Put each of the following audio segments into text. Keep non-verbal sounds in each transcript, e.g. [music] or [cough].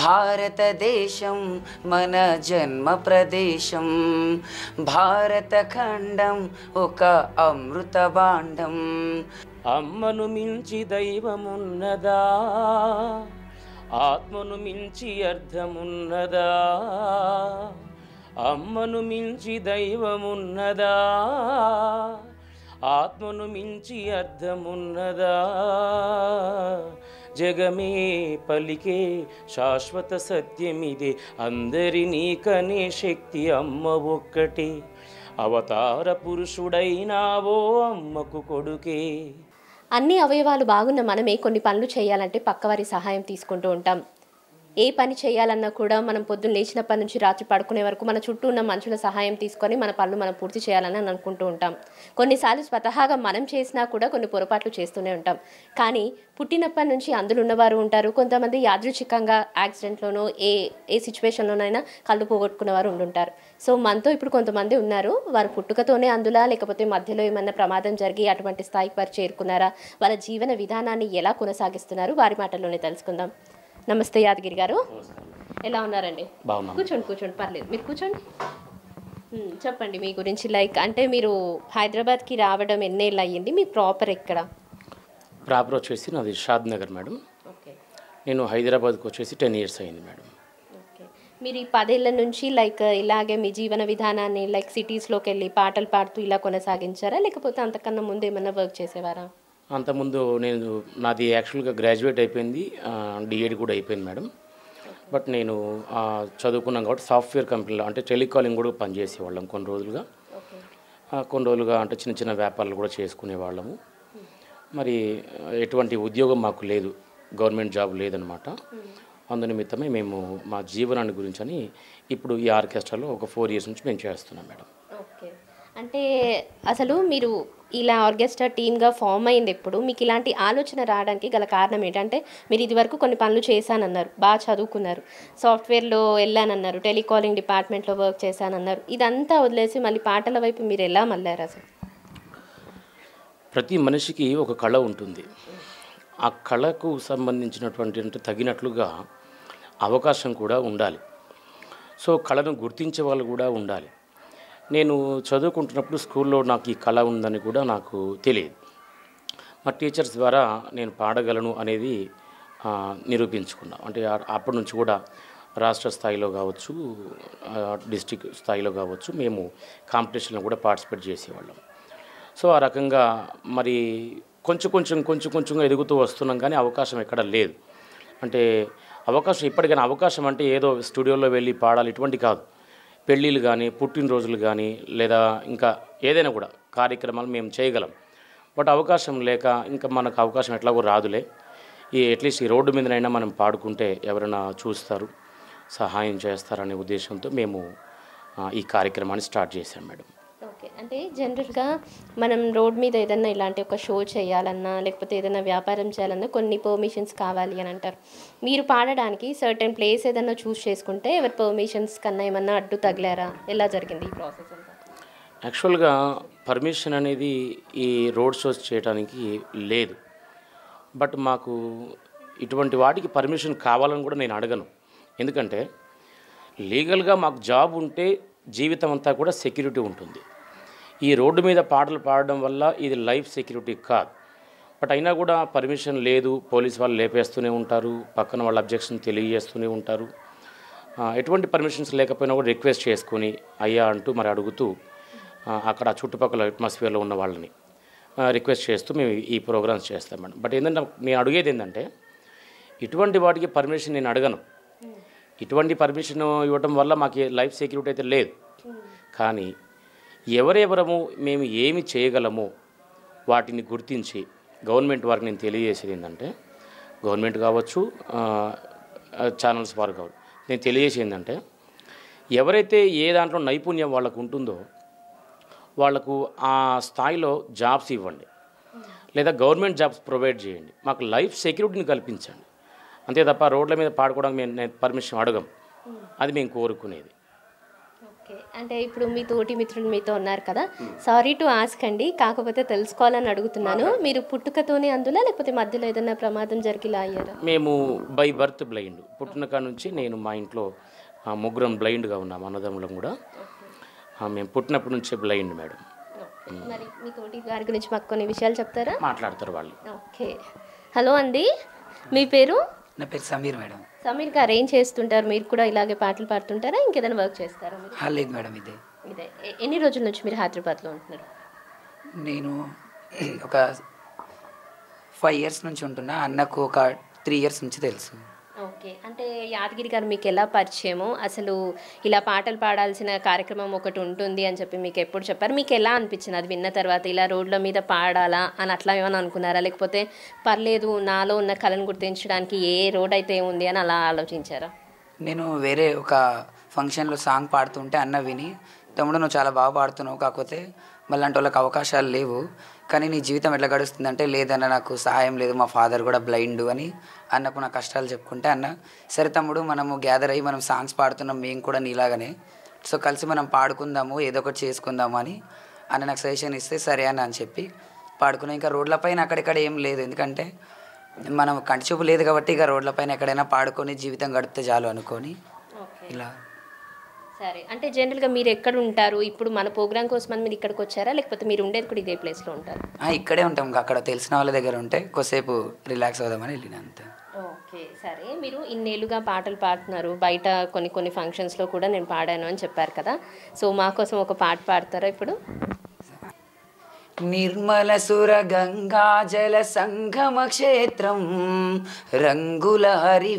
భారతదేశం మన జన్మ ప్రదేశం భారతఖండం ఒక అమృత బాండం అమ్మను మించి దైవమున్నదా ఆత్మను మించి అర్థమున్నదా అమ్మను మించి దైవమున్నదా ఆత్మను మించి అర్థమున్నదా జగమే పలికే శాశ్వత సత్యమిదే అందరినీ కనే శక్తి అమ్మ ఒక్కటి అవతార పురుషుడైనావో అమ్మకు కొడుకే అన్ని అవయవాలు బాగున్న మనమే కొన్ని పనులు చేయాలంటే పక్కవారి సహాయం తీసుకుంటూ ఉంటాం ఏ పని చేయాలన్నా కూడా మనం పొద్దున్న లేచినప్పటి నుంచి రాత్రి పడుకునే వరకు మన చుట్టూ ఉన్న మనుషుల సహాయం తీసుకొని మన పనులు మనం పూర్తి చేయాలని అనుకుంటూ ఉంటాం కొన్నిసార్లు స్వతహాగా మనం చేసినా కూడా కొన్ని పొరపాట్లు చేస్తూనే ఉంటాం కానీ పుట్టినప్పటి నుంచి అందులో ఉన్నవారు ఉంటారు కొంతమంది యాదృచ్ఛికంగా యాక్సిడెంట్లోనో ఏ ఏ సిచ్యువేషన్లోనైనా కళ్ళు పోగొట్టుకున్న వారు ఉండుంటారు సో మనతో ఇప్పుడు కొంతమంది ఉన్నారు వారు పుట్టుకతోనే అందులా లేకపోతే మధ్యలో ఏమన్నా ప్రమాదం జరిగి అటువంటి స్థాయికి వారు చేరుకున్నారా వాళ్ళ జీవన విధానాన్ని ఎలా కొనసాగిస్తున్నారు వారి మాటల్లోనే తెలుసుకుందాం నమస్తే యాదగిరి గారు ఎలా ఉన్నారండి కూర్చోండి కూర్చోండి పర్లేదు మీరు కూర్చోండి చెప్పండి మీ గురించి లైక్ అంటే మీరు హైదరాబాద్కి రావడం ఎన్నేళ్ళు అయ్యింది మీ ప్రాపర్ ఎక్కడ ప్రాపర్ వచ్చేసి నాది షాద్ నగర్ మేడం ఓకే నేను హైదరాబాద్కి వచ్చేసి టెన్ ఇయర్స్ అయింది మేడం మీరు ఈ పదేళ్ల నుంచి లైక్ ఇలాగే మీ జీవన విధానాన్ని లైక్ సిటీస్లోకి వెళ్ళి పాటలు పాడుతూ ఇలా కొనసాగించారా లేకపోతే అంతకన్నా ముందు ఏమైనా వర్క్ చేసేవారా అంతకుముందు నేను నాది యాక్చువల్గా గ్రాడ్యుయేట్ అయిపోయింది డిఎడ్ కూడా అయిపోయింది మేడం బట్ నేను చదువుకున్నాను కాబట్టి సాఫ్ట్వేర్ కంపెనీలో అంటే టెలికాలింగ్ కూడా పనిచేసేవాళ్ళం కొన్ని రోజులుగా కొన్ని రోజులుగా అంటే చిన్న చిన్న వ్యాపారాలు కూడా చేసుకునేవాళ్ళము మరి ఎటువంటి ఉద్యోగం మాకు లేదు గవర్నమెంట్ జాబ్ లేదనమాట అందునిమిత్తమే మేము మా జీవనాన్ని గురించి అని ఇప్పుడు ఈ ఆర్కెస్ట్రాలో ఒక ఫోర్ ఇయర్స్ నుంచి మేము చేస్తున్నాం మేడం అంటే అసలు మీరు ఇలా ఆర్కెస్ట్రా టీమ్గా ఫామ్ అయింది ఎప్పుడు మీకు ఇలాంటి ఆలోచన రావడానికి గల కారణం ఏంటంటే మీరు ఇదివరకు కొన్ని పనులు చేశానన్నారు బాగా చదువుకున్నారు సాఫ్ట్వేర్లో వెళ్ళానన్నారు టెలికాలింగ్ డిపార్ట్మెంట్లో వర్క్ చేశానన్నారు ఇదంతా వదిలేసి మళ్ళీ పాటల వైపు మీరు ఎలా మళ్ళారు అసలు ప్రతి మనిషికి ఒక కళ ఉంటుంది ఆ కళకు సంబంధించినటువంటి అంటే తగినట్లుగా అవకాశం కూడా ఉండాలి సో కళను గుర్తించే వాళ్ళు కూడా ఉండాలి నేను చదువుకుంటున్నప్పుడు స్కూల్లో నాకు ఈ కళ ఉందని కూడా నాకు తెలియదు మా టీచర్స్ ద్వారా నేను పాడగలను అనేది నిరూపించుకున్నాను అంటే అప్పటి నుంచి కూడా రాష్ట్ర స్థాయిలో కావచ్చు డిస్టిక్ స్థాయిలో కావచ్చు మేము కాంపిటీషన్లో కూడా పార్టిసిపేట్ చేసేవాళ్ళం సో ఆ రకంగా మరి కొంచెం కొంచెం కొంచెం కొంచెంగా ఎదుగుతూ వస్తున్నాం కానీ అవకాశం ఎక్కడ లేదు అంటే అవకాశం ఇప్పటికైనా అవకాశం అంటే ఏదో స్టూడియోలో వెళ్ళి పాడాలి ఇటువంటి కాదు పెళ్ళిళ్ళు కానీ పుట్టినరోజులు కానీ లేదా ఇంకా ఏదైనా కూడా కార్యక్రమాలు మేము చేయగలం బట్ అవకాశం లేక ఇంకా మనకు అవకాశం ఎట్లాగో రాదులే ఈ అట్లీస్ట్ ఈ రోడ్డు మీదనైనా మనం పాడుకుంటే ఎవరైనా చూస్తారు సహాయం చేస్తారనే ఉద్దేశంతో మేము ఈ కార్యక్రమాన్ని స్టార్ట్ చేశాం మేడం అంటే జనరల్గా మనం రోడ్ మీద ఏదన్నా ఇలాంటి ఒక షో చేయాలన్నా లేకపోతే ఏదైనా వ్యాపారం చేయాలన్నా కొన్ని పర్మిషన్స్ కావాలి అని అంటారు మీరు పాడడానికి సర్టెన్ ప్లేస్ ఏదన్నా చూస్ చేసుకుంటే ఎవరి పర్మిషన్స్ కన్నా ఏమన్నా అడ్డు తగిలారా ఎలా జరిగింది ఈ ప్రాసెస్ అంతా యాక్చువల్గా పర్మిషన్ అనేది ఈ రోడ్ షోస్ చేయడానికి లేదు బట్ మాకు ఇటువంటి వాటికి పర్మిషన్ కావాలని కూడా నేను అడగను ఎందుకంటే లీగల్గా మాకు జాబ్ ఉంటే జీవితం అంతా కూడా సెక్యూరిటీ ఉంటుంది ఈ రోడ్డు మీద పాటలు పాడడం వల్ల ఇది లైఫ్ సెక్యూరిటీ కాదు బట్ అయినా కూడా పర్మిషన్ లేదు పోలీస్ వాళ్ళు లేపేస్తూనే ఉంటారు పక్కన వాళ్ళ అబ్జెక్షన్ తెలియజేస్తూనే ఉంటారు ఎటువంటి పర్మిషన్స్ లేకపోయినా కూడా రిక్వెస్ట్ చేసుకుని అయ్యా అంటూ మరి అడుగుతూ అక్కడ చుట్టుపక్కల అట్మాస్ఫియర్లో ఉన్న వాళ్ళని రిక్వెస్ట్ చేస్తూ మేము ఈ ప్రోగ్రామ్స్ చేస్తాం మేడం బట్ ఏంటంటే నేను అడిగేది ఏంటంటే ఇటువంటి వాటికి పర్మిషన్ నేను అడగను ఇటువంటి పర్మిషన్ ఇవ్వటం వల్ల మాకు లైఫ్ సెక్యూరిటీ అయితే లేదు కానీ ఎవరెవరము మేము ఏమి చేయగలము వాటిని గుర్తించి గవర్నమెంట్ వారికి నేను తెలియజేసేది ఏంటంటే గవర్నమెంట్ కావచ్చు ఛానల్స్ వారు కావచ్చు నేను తెలియజేసే ఏంటంటే ఎవరైతే ఏ దాంట్లో నైపుణ్యం వాళ్ళకు ఉంటుందో వాళ్లకు ఆ స్థాయిలో జాబ్స్ ఇవ్వండి లేదా గవర్నమెంట్ జాబ్స్ ప్రొవైడ్ చేయండి మాకు లైఫ్ సెక్యూరిటీని కల్పించండి అంతే తప్ప రోడ్ల మీద పాడుకోవడానికి మేము పర్మిషన్ అడగం అది మేము కోరుకునేది ఓకే అంటే ఇప్పుడు మీ తోటి మిత్రులు మీతో ఉన్నారు కదా సారీ టు ఆస్క్ అండి కాకపోతే తెలుసుకోవాలని అడుగుతున్నాను మీరు పుట్టుకతోనే అందులో లేకపోతే మధ్యలో ఏదైనా ప్రమాదం జరిగిలా అయ్యారా మేము బై బర్త్ బ్లైండ్ పుట్టినక నుంచి నేను మా ఇంట్లో ముగ్గురం బ్లైండ్గా ఉన్నాం అన్నదమ్ములం కూడా మేము పుట్టినప్పటి నుంచే బ్లైండ్ మేడం మరి మీ తోటి గారి గురించి మాకు కొన్ని విషయాలు చెప్తారా మాట్లాడతారు వాళ్ళు ఓకే హలో అండి మీ పేరు నా పేరు సమీర్ మేడం సమీర్ గారు ఏం చేస్తుంటారు మీరు కూడా ఇలాగే పాటలు పాడుతుంటారా ఇంకేదైనా వర్క్ చేస్తారా లేదు మేడం ఇదే ఇదే ఎన్ని రోజుల నుంచి మీరు హైదరాబాద్లో ఉంటున్నారు నేను ఒక ఫైవ్ ఇయర్స్ నుంచి ఉంటున్నా అన్నకు ఒక త్రీ ఇయర్స్ నుంచి తెలుసు ఓకే అంటే యాదగిరి గారు మీకు ఎలా పరిచయము అసలు ఇలా పాటలు పాడాల్సిన కార్యక్రమం ఒకటి ఉంటుంది అని చెప్పి మీకు ఎప్పుడు చెప్పారు మీకు ఎలా అనిపించింది అది విన్న తర్వాత ఇలా రోడ్ల మీద పాడాలా అని అట్లా ఏమైనా అనుకున్నారా లేకపోతే పర్లేదు నాలో ఉన్న కళను గుర్తించడానికి ఏ రోడ్ అయితే ఉంది అని అలా ఆలోచించారా నేను వేరే ఒక ఫంక్షన్లో సాంగ్ పాడుతుంటే అన్న విని తమ్ముడు నువ్వు చాలా బాగా పాడుతున్నావు కాకపోతే మళ్ళీ వాళ్ళకి అవకాశాలు లేవు కానీ నీ జీవితం ఎట్లా గడుస్తుంది అంటే లేదన్న నాకు సహాయం లేదు మా ఫాదర్ కూడా బ్లైండ్ అని అన్నకు నా కష్టాలు చెప్పుకుంటే అన్న సరే తమ్ముడు మనము గ్యాదర్ అయ్యి మనం సాంగ్స్ పాడుతున్నాం మేము కూడా నీలాగానే సో కలిసి మనం పాడుకుందాము ఏదో ఒకటి చేసుకుందాము అని అన్న నాకు సజెషన్ ఇస్తే సరే అని అని చెప్పి పాడుకున్నాం ఇంకా రోడ్లపైన అక్కడెక్కడ ఏం లేదు ఎందుకంటే మనం కంటి చూపు లేదు కాబట్టి ఇక రోడ్లపైన ఎక్కడైనా పాడుకొని జీవితం గడిపితే చాలు అనుకొని ఇలా సరే అంటే జనరల్గా మీరు ఎక్కడ ఉంటారు ఇప్పుడు మన ప్రోగ్రామ్ కోసం మీరు ఇక్కడికి వచ్చారా లేకపోతే మీరు ఉండేది కూడా ఇదే ప్లేస్లో ఉంటారు ఇక్కడే ఉంటాం అక్కడ తెలిసిన వాళ్ళ దగ్గర ఉంటే కొద్దిసేపు రిలాక్స్ అవుదామని వెళ్ళిన అంత ఓకే సరే మీరు ఇన్నేళ్ళుగా పాటలు పాడుతున్నారు బయట కొన్ని కొన్ని ఫంక్షన్స్లో కూడా నేను పాడాను అని చెప్పారు కదా సో మా కోసం ఒక పాట పాడతారా ఇప్పుడు నిర్మల సుర జల సంగమ క్షేత్రం రంగుల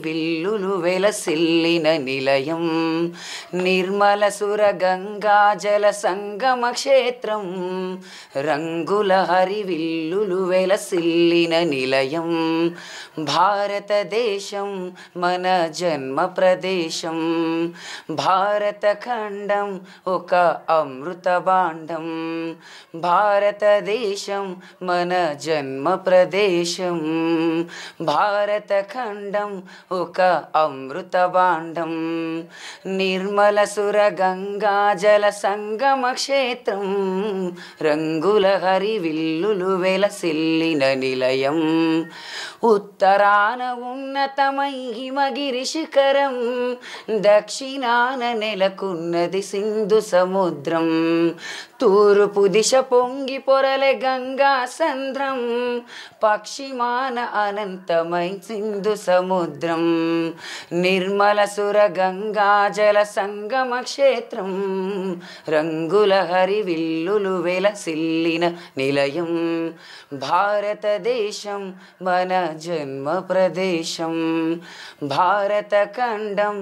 విల్లులు వెలసిల్లిన నిలయం నిర్మల సుర జల సంగమ క్షేత్రం రంగుల విల్లులు వెలసిల్లిన నిలయం భారతదేశం మన జన్మ ప్రదేశం భారతఖండం ఒక అమృత భాండం భారత దేశం మన జన్మ ప్రదేశం భారతఖండం ఒక అమృత భాండం నిర్మల సుర గంగా జల సంగమ క్షేత్రం రంగుల హరి విల్లులు వెలసిల్లిన నిలయం ఉత్తరాన ఉన్నతమై మగిరి శిఖరం దక్షిణాన నెలకున్నది సింధు సముద్రం తూర్పు దిశ పొంగి పొరలె గంగా సంద్రం పక్షిమాన అనంతమై సింధు సముద్రం నిర్మల సుర గంగా జల సంగమ క్షేత్రం రంగుల హరి విల్లులు వెలసిల్లిన నిలయం భారతదేశం మన జన్మ ప్రదేశం భారత ఖండం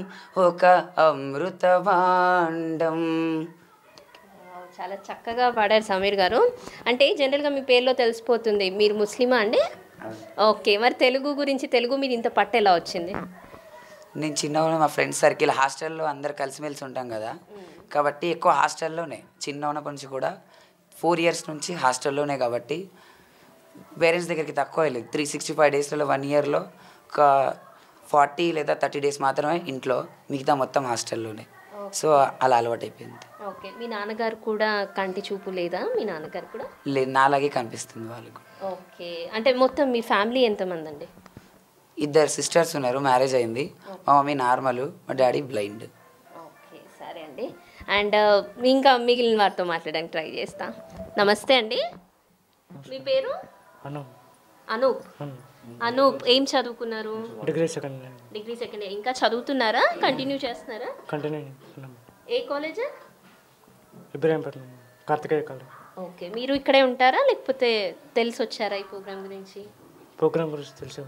ఒక అమృతవాండం చాలా చక్కగా పాడారు సమీర్ గారు అంటే జనరల్గా మీ పేరులో తెలిసిపోతుంది మీరు ముస్లిమా అండి ఓకే మరి తెలుగు గురించి తెలుగు మీరు ఇంత పట్టు ఎలా వచ్చింది నేను చిన్నప్పుడు మా ఫ్రెండ్స్ సర్కిల్ హాస్టల్లో అందరు కలిసిమెలిసి ఉంటాం కదా కాబట్టి ఎక్కువ హాస్టల్లోనే చిన్న ఉన్నప్పటి నుంచి కూడా ఫోర్ ఇయర్స్ నుంచి హాస్టల్లోనే కాబట్టి పేరెంట్స్ దగ్గరికి తక్కువ వెళ్ళేది త్రీ సిక్స్టీ ఫైవ్ డేస్లలో వన్ ఇయర్లో ఒక ఫార్టీ లేదా థర్టీ డేస్ మాత్రమే ఇంట్లో మిగతా మొత్తం హాస్టల్లోనే సో అలా అలవాటు అయిపోయింది ఓకే మీ నాన్నగారు కూడా కంటి చూపు లేదా మీ నాన్నగారు కూడా లేదు నాలాగే కనిపిస్తుంది వాళ్ళకు ఓకే అంటే మొత్తం మీ ఫ్యామిలీ ఎంతమంది అండి ఇద్దరు సిస్టర్స్ ఉన్నారు మ్యారేజ్ అయింది మా మమ్మీ నార్మల్ మా డాడీ బ్లైండ్ ఓకే సరే అండి అండ్ ఇంకా మిగిలిన వారితో మాట్లాడడానికి ట్రై చేస్తా నమస్తే అండి మీ పేరు అనూప్ అనూప్ ఏం చదువుకున్నారు డిగ్రీ సెకండ్ డిగ్రీ సెకండ్ ఇంకా చదువుతున్నారా కంటిన్యూ చేస్తున్నారా కంటిన్యూ ఏ college Ibrahimpatnam Karthikeya college okay మీరు ఇక్కడే ఉంటారా లేకపోతే తెలిసి వచ్చారా ఈ ప్రోగ్రామ్ గురించి ప్రోగ్రామ్ గురించి తెలిసి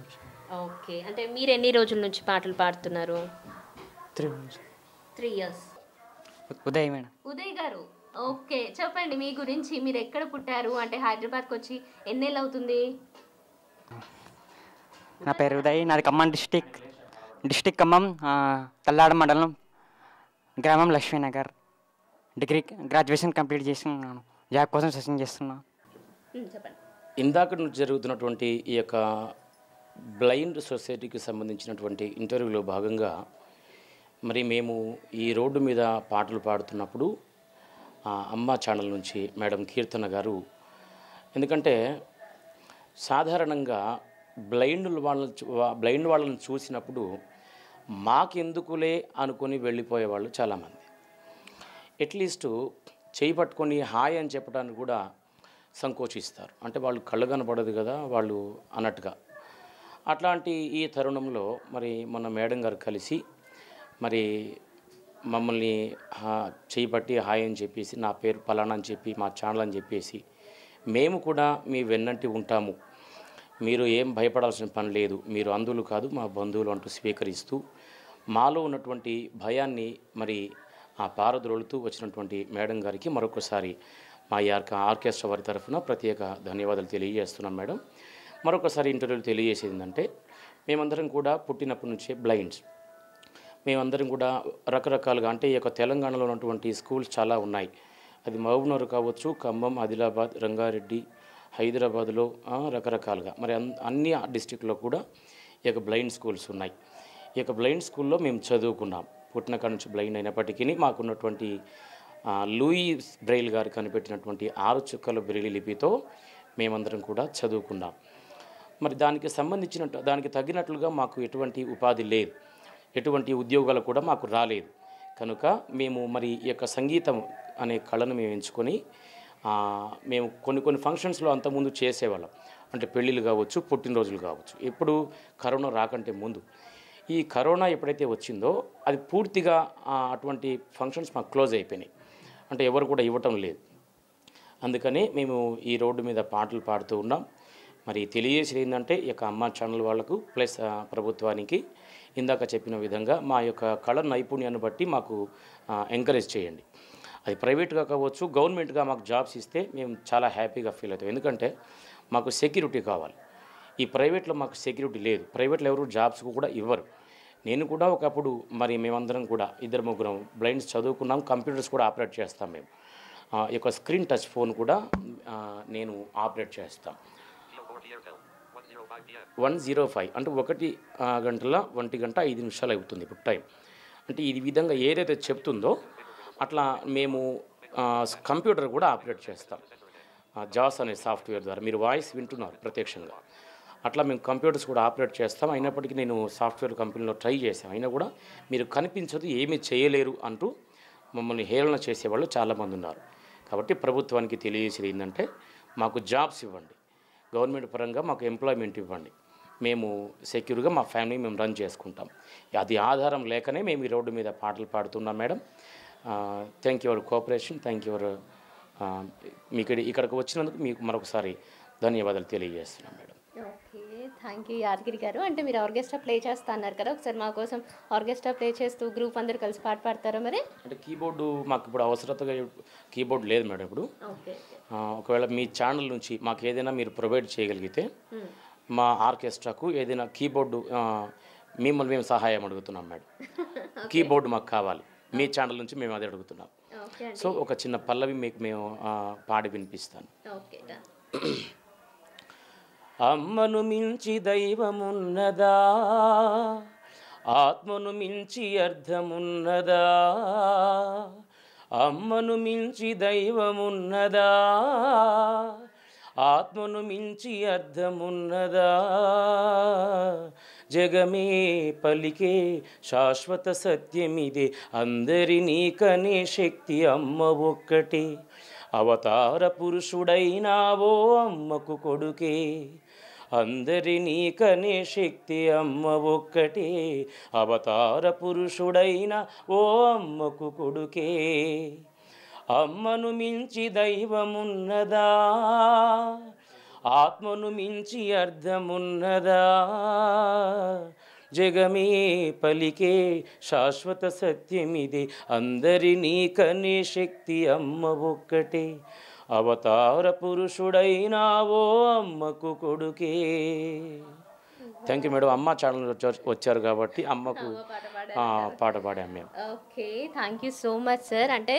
ఓకే అంటే మీరు ఎన్ని రోజుల నుంచి పాటలు పాడుతున్నారు three months three years Uday madam Uday గారు ఓకే చెప్పండి మీ గురించి మీరు ఎక్కడ పుట్టారు అంటే హైదరాబాద్కి వచ్చి ఎన్నేళ్ళు అవుతుంది నా పేరు ఉదయ్ నాది ఖమ్మం డిస్టిక్ డిస్టిక్ ఖమ్మం తల్లాడ మండలం గ్రామం లక్ష్మీనగర్ డిగ్రీ గ్రాడ్యుయేషన్ కంప్లీట్ చేసుకున్నాను జాబ్ కోసం సెషన్ చేస్తున్నా ఇందాక జరుగుతున్నటువంటి ఈ యొక్క బ్లైండ్ సొసైటీకి సంబంధించినటువంటి ఇంటర్వ్యూలో భాగంగా మరి మేము ఈ రోడ్డు మీద పాటలు పాడుతున్నప్పుడు అమ్మ ఛానల్ నుంచి మేడం కీర్తన గారు ఎందుకంటే సాధారణంగా బ్లైండ్ వాళ్ళని బ్లైండ్ వాళ్ళని చూసినప్పుడు మాకెందుకులే అనుకుని వెళ్ళిపోయేవాళ్ళు చాలామంది అట్లీస్ట్ చేయి పట్టుకొని హాయ్ అని చెప్పడానికి కూడా సంకోచిస్తారు అంటే వాళ్ళు కళ్ళు కనబడదు కదా వాళ్ళు అన్నట్టుగా అట్లాంటి ఈ తరుణంలో మరి మన మేడం గారు కలిసి మరి మమ్మల్ని చేయి పట్టి హాయ్ అని చెప్పేసి నా పేరు పలానా అని చెప్పి మా ఛానల్ అని చెప్పేసి మేము కూడా మీ వెన్నంటి ఉంటాము మీరు ఏం భయపడాల్సిన పని లేదు మీరు అందులు కాదు మా బంధువులు అంటూ స్వీకరిస్తూ మాలో ఉన్నటువంటి భయాన్ని మరి ఆ పారద్రోలుతూ వచ్చినటువంటి మేడం గారికి మరొకసారి మా యొక్క ఆర్కెస్ట్రా వారి తరఫున ప్రత్యేక ధన్యవాదాలు తెలియజేస్తున్నాం మేడం మరొకసారి ఇంటర్వ్యూలు తెలియజేసేది ఏంటంటే మేమందరం కూడా పుట్టినప్పటి నుంచే బ్లైండ్స్ మేమందరం కూడా రకరకాలుగా అంటే ఈ యొక్క తెలంగాణలో ఉన్నటువంటి స్కూల్స్ చాలా ఉన్నాయి అది మహబూబ్నగర్ కావచ్చు ఖమ్మం ఆదిలాబాద్ రంగారెడ్డి హైదరాబాద్లో రకరకాలుగా మరి అన్ని డిస్టిక్లో కూడా ఈ యొక్క బ్లైండ్ స్కూల్స్ ఉన్నాయి ఈ యొక్క బ్లైండ్ స్కూల్లో మేము చదువుకున్నాం పుట్టిన కాడ నుంచి బ్లైండ్ అయినప్పటికీ మాకున్నటువంటి లూయి బ్రెయిల్ గారు కనిపెట్టినటువంటి ఆరు చుక్కల బ్రెయిల్ లిపితో మేమందరం కూడా చదువుకున్నాం మరి దానికి సంబంధించిన దానికి తగినట్లుగా మాకు ఎటువంటి ఉపాధి లేదు ఎటువంటి ఉద్యోగాలు కూడా మాకు రాలేదు కనుక మేము మరి ఈ యొక్క సంగీతం అనే కళను మేము ఎంచుకొని మేము కొన్ని కొన్ని ఫంక్షన్స్లో అంతకుముందు చేసేవాళ్ళం అంటే పెళ్ళిళ్ళు కావచ్చు పుట్టినరోజులు కావచ్చు ఎప్పుడు కరోనా రాకంటే ముందు ఈ కరోనా ఎప్పుడైతే వచ్చిందో అది పూర్తిగా అటువంటి ఫంక్షన్స్ మాకు క్లోజ్ అయిపోయినాయి అంటే ఎవరు కూడా ఇవ్వటం లేదు అందుకని మేము ఈ రోడ్డు మీద పాటలు పాడుతూ ఉన్నాం మరి తెలియజేసి ఏంటంటే ఈ యొక్క అమ్మ ఛానల్ వాళ్లకు ప్లస్ ప్రభుత్వానికి ఇందాక చెప్పిన విధంగా మా యొక్క కళ నైపుణ్యాన్ని బట్టి మాకు ఎంకరేజ్ చేయండి అది ప్రైవేట్గా కావచ్చు గవర్నమెంట్గా మాకు జాబ్స్ ఇస్తే మేము చాలా హ్యాపీగా ఫీల్ అవుతాం ఎందుకంటే మాకు సెక్యూరిటీ కావాలి ఈ ప్రైవేట్లో మాకు సెక్యూరిటీ లేదు ప్రైవేట్లో ఎవరు జాబ్స్ కూడా ఇవ్వరు నేను కూడా ఒకప్పుడు మరి మేమందరం కూడా ఇద్దరు ముగ్గురం బ్లైండ్స్ చదువుకున్నాం కంప్యూటర్స్ కూడా ఆపరేట్ చేస్తాం మేము ఈ యొక్క స్క్రీన్ టచ్ ఫోన్ కూడా నేను ఆపరేట్ చేస్తాను వన్ జీరో ఫైవ్ అంటే ఒకటి గంటల ఒంటి గంట ఐదు నిమిషాలు అవుతుంది ఇప్పుడు టైం అంటే ఈ విధంగా ఏదైతే చెప్తుందో అట్లా మేము కంప్యూటర్ కూడా ఆపరేట్ చేస్తాం జాస్ అనే సాఫ్ట్వేర్ ద్వారా మీరు వాయిస్ వింటున్నారు ప్రత్యక్షంగా అట్లా మేము కంప్యూటర్స్ కూడా ఆపరేట్ చేస్తాం అయినప్పటికీ నేను సాఫ్ట్వేర్ కంపెనీలో ట్రై చేసాం అయినా కూడా మీరు కనిపించదు ఏమీ చేయలేరు అంటూ మమ్మల్ని హేళన చేసేవాళ్ళు చాలామంది ఉన్నారు కాబట్టి ప్రభుత్వానికి తెలియజేసేది ఏంటంటే మాకు జాబ్స్ ఇవ్వండి గవర్నమెంట్ పరంగా మాకు ఎంప్లాయ్మెంట్ ఇవ్వండి మేము సెక్యూర్గా మా ఫ్యామిలీ మేము రన్ చేసుకుంటాం అది ఆధారం లేకనే మేము ఈ రోడ్డు మీద పాటలు పాడుతున్నాం madam thank your cooperation thank your మీకు ఇక్కడికి వచ్చినందుకు మీకు మరొకసారి ధన్యవాదాలు తెలియజేస్తున్నాం madam okay thank you Yadagiri గారు అంటే మీరు ఆర్కెస్ట్రా ప్లే చేస్తా అన్నారు కదా ఒకసారి మా కోసం ఆర్కెస్ట్రా ప్లే చేస్తూ గ్రూప్ అందరు కలిసి పాట పాడతారా మరి అంటే కీబోర్డు మాకు ఇప్పుడు అవసరతగా కీబోర్డ్ లేదు మేడం ఇప్పుడు ఒకవేళ మీ ఛానల్ నుంచి మాకు ఏదైనా మీరు ప్రొవైడ్ చేయగలిగితే మా ఆర్కెస్ట్రాకు ఏదైనా కీబోర్డు మిమ్మల్ని మేము సహాయం అడుగుతున్నాం మేడం [laughs] కీబోర్డు మాకు కావాలి మీ ఛానల్ నుంచి మేము అదే అడుగుతున్నాం సో ఒక చిన్న పల్లవి మీకు మేము పాడి వినిపిస్తాను ఓకే [clears throat] అమ్మను మించి దైవమున్నదా ఆత్మను మించి అర్థమున్నదా అమ్మను మించి దైవమున్నదా ఆత్మను మించి అర్థమున్నదా జగమే పలికే శాశ్వత సత్యమిదే అందరినీ కనే శక్తి అమ్మ ఒక్కటే అవతార పురుషుడైనావో అమ్మకు కొడుకే అందరినీ కనే శక్తి అమ్మ ఒక్కటే అవతార పురుషుడైన ఓ అమ్మకు కొడుకే అమ్మను మించి దైవమున్నదా ఆత్మను మించి అర్థమున్నదా జగమే పలికే శాశ్వత సత్యమిది అందరినీ కనే శక్తి అమ్మ ఒక్కటే అవతార పురుషుడైనావో అమ్మకు కొడుకే థ్యాంక్ యూ మేడం అమ్మ ఛానల్ వచ్చారు కాబట్టి అమ్మకు పాట పాడాము మేము okay thank you so much sir అంటే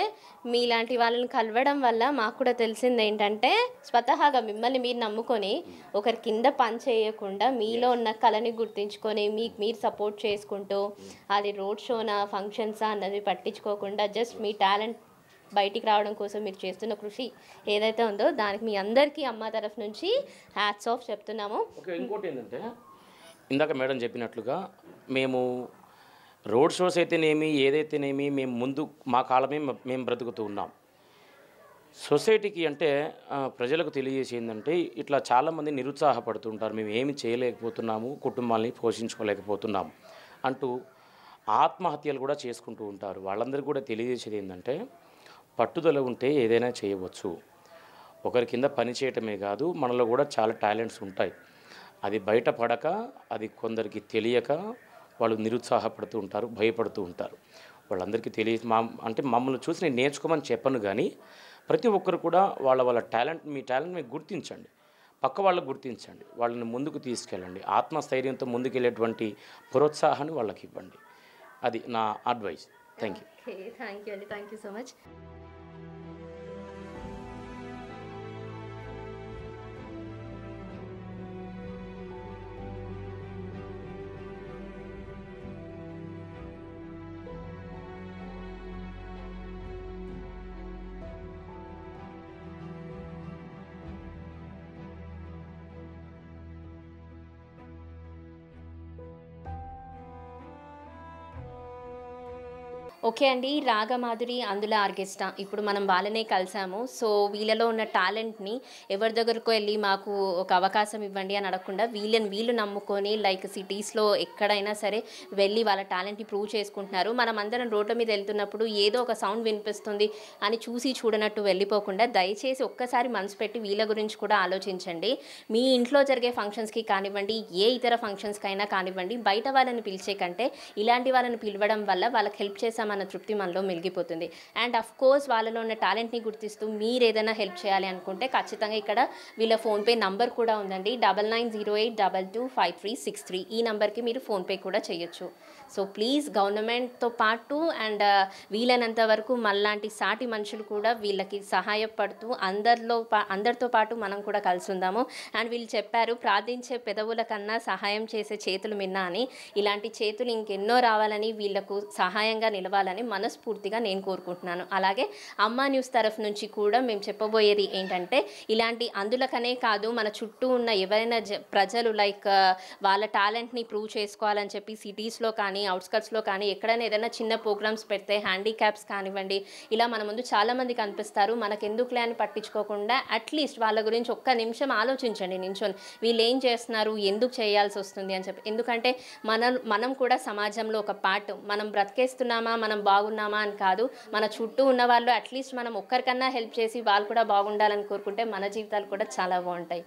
మీలాంటి వాళ్ళని కలవడం వల్ల మాకు కూడా తెలిసింది ఏంటంటే స్వతహాగా మిమ్మల్ని మీరు నమ్ముకొని ఒకరి కింద పని చేయకుండా మీలో ఉన్న కళని గుర్తించుకొని మీకు మీరు సపోర్ట్ చేసుకుంటూ mm. అది రోడ్ షోనా ఫంక్షన్సా అన్నది పట్టించుకోకుండా జస్ట్ మీ టాలెంట్ బయటికి రావడం కోసం మీరు చేస్తున్న కృషి ఏదైతే ఉందో దానికి మీ అందరికీ అమ్మ తరఫు నుంచి హ్యాట్స్ ఆఫ్ చెప్తున్నాము ఇంకోటి ఏంటంటే ఇందాక మేడం చెప్పినట్లుగా మేము రోడ్ షోస్ అయితేనేమి ఏదైతేనేమి మేము ముందు మా కాలమే మేము బ్రతుకుతూ ఉన్నాం సొసైటీకి అంటే ప్రజలకు ఏంటంటే ఇట్లా చాలామంది నిరుత్సాహపడుతుంటారు మేము ఏమి చేయలేకపోతున్నాము కుటుంబాన్ని పోషించుకోలేకపోతున్నాము అంటూ ఆత్మహత్యలు కూడా చేసుకుంటూ ఉంటారు వాళ్ళందరికీ కూడా తెలియజేసేది ఏంటంటే పట్టుదల ఉంటే ఏదైనా చేయవచ్చు ఒకరి కింద పని చేయటమే కాదు మనలో కూడా చాలా టాలెంట్స్ ఉంటాయి అది బయటపడక అది కొందరికి తెలియక వాళ్ళు నిరుత్సాహపడుతూ ఉంటారు భయపడుతూ ఉంటారు వాళ్ళందరికీ తెలియ మా అంటే మమ్మల్ని చూసి నేను నేర్చుకోమని చెప్పను కానీ ప్రతి ఒక్కరు కూడా వాళ్ళ వాళ్ళ టాలెంట్ మీ టాలెంట్ మీకు గుర్తించండి పక్క వాళ్ళకు గుర్తించండి వాళ్ళని ముందుకు తీసుకెళ్ళండి ఆత్మస్థైర్యంతో ముందుకెళ్ళేటువంటి ప్రోత్సాహాన్ని వాళ్ళకి ఇవ్వండి అది నా advice Thank you. Okay, thank you, Ali. Thank you so much. Okay అండి రాగమాధురి అందులో ఆర్కెస్ట్రా ఇప్పుడు మనం వాళ్ళనే కలిసాము సో వీళ్ళలో ఉన్న టాలెంట్ని ఎవరి దగ్గరకు వెళ్ళి మాకు ఒక అవకాశం ఇవ్వండి అని అడగకుండా వీళ్ళని వీళ్ళు నమ్ముకొని లైక్ సిటీస్లో ఎక్కడైనా సరే వెళ్ళి వాళ్ళ టాలెంట్ని ప్రూవ్ చేసుకుంటున్నారు మనం అందరం రోడ్డు మీద వెళ్తున్నప్పుడు ఏదో ఒక సౌండ్ వినిపిస్తుంది అని చూసి చూడనట్టు వెళ్ళిపోకుండా దయచేసి ఒక్కసారి మనసు పెట్టి వీళ్ళ గురించి కూడా ఆలోచించండి మీ ఇంట్లో జరిగే ఫంక్షన్స్కి కానివ్వండి ఏ ఇతర ఫంక్షన్స్కైనా కానివ్వండి బయట వాళ్ళని పిలిచే కంటే ఇలాంటి వాళ్ళని పిలవడం వల్ల వాళ్ళకి హెల్ప్ చేసాం మన తృప్తి మనలో మెలిగిపోతుంది అండ్ అఫ్ కోర్స్ వాళ్ళలో ఉన్న టాలెంట్ని గుర్తిస్తూ మీరు ఏదైనా హెల్ప్ చేయాలి అనుకుంటే ఖచ్చితంగా ఇక్కడ వీళ్ళ ఫోన్పే నంబర్ కూడా ఉందండి double nine zero eight double two five three six three ఈ నంబర్కి మీరు ఫోన్పే కూడా చేయొచ్చు సో ప్లీజ్ గవర్నమెంట్తో పాటు అండ్ uh, వీలైనంత వరకు మళ్ళాంటి సాటి మనుషులు కూడా వీళ్ళకి సహాయపడుతూ అందరిలో అందరితో పాటు మనం కూడా కలిసి ఉందాము అండ్ వీళ్ళు చెప్పారు ప్రార్థించే పెదవుల కన్నా సహాయం చేసే చేతులు మిన్నా అని ఇలాంటి చేతులు ఇంకెన్నో రావాలని వీళ్ళకు సహాయంగా నిలవాలని మనస్ఫూర్తిగా నేను కోరుకుంటున్నాను అలాగే అమ్మా న్యూస్ తరఫు నుంచి కూడా మేము చెప్పబోయేది ఏంటంటే ఇలాంటి అందులకనే కాదు మన చుట్టూ ఉన్న ఎవరైనా ప్రజలు లైక్ uh, వాళ్ళ టాలెంట్ని ప్రూవ్ చేసుకోవాలని చెప్పి సిటీస్లో కానీ కానీ అవుట్స్కట్స్లో కానీ ఎక్కడైనా ఏదైనా చిన్న ప్రోగ్రామ్స్ పెడితే హ్యాండిక్యాప్స్ కానివ్వండి ఇలా మన ముందు చాలామంది కనిపిస్తారు మనకెందుకులే అని పట్టించుకోకుండా అట్లీస్ట్ వాళ్ళ గురించి ఒక్క నిమిషం ఆలోచించండి నించొని వీళ్ళు ఏం చేస్తున్నారు ఎందుకు చేయాల్సి వస్తుంది అని చెప్పి ఎందుకంటే మన మనం కూడా సమాజంలో ఒక పార్ట్ మనం బ్రతికేస్తున్నామా మనం బాగున్నామా అని కాదు మన చుట్టూ ఉన్న వాళ్ళు అట్లీస్ట్ మనం ఒక్కరికన్నా హెల్ప్ చేసి వాళ్ళు కూడా బాగుండాలని కోరుకుంటే మన జీవితాలు కూడా చాలా బాగుంటాయి